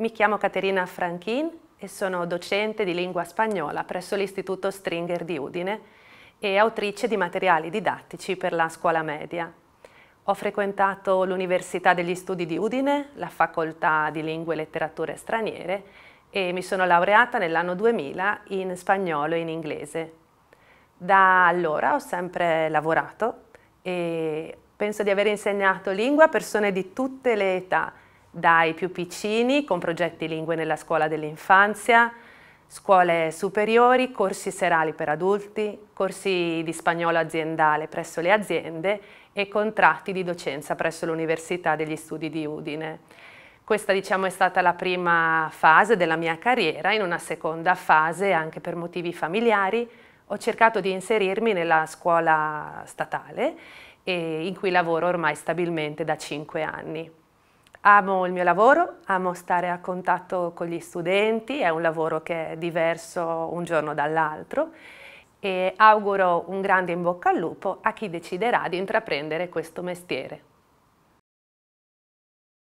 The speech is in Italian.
Mi chiamo Caterina Franchin e sono docente di lingua spagnola presso l'Istituto Stringer di Udine e autrice di materiali didattici per la scuola media. Ho frequentato l'Università degli Studi di Udine, la Facoltà di Lingue e Letterature Straniere e mi sono laureata nell'anno 2000 in spagnolo e in inglese. Da allora ho sempre lavorato e penso di aver insegnato lingua a persone di tutte le età, dai più piccini con progetti lingue nella scuola dell'infanzia, scuole superiori, corsi serali per adulti, corsi di spagnolo aziendale presso le aziende e contratti di docenza presso l'Università degli Studi di Udine. Questa diciamo, è stata la prima fase della mia carriera, in una seconda fase anche per motivi familiari ho cercato di inserirmi nella scuola statale in cui lavoro ormai stabilmente da cinque anni. Amo il mio lavoro, amo stare a contatto con gli studenti, è un lavoro che è diverso un giorno dall'altro e auguro un grande in bocca al lupo a chi deciderà di intraprendere questo mestiere.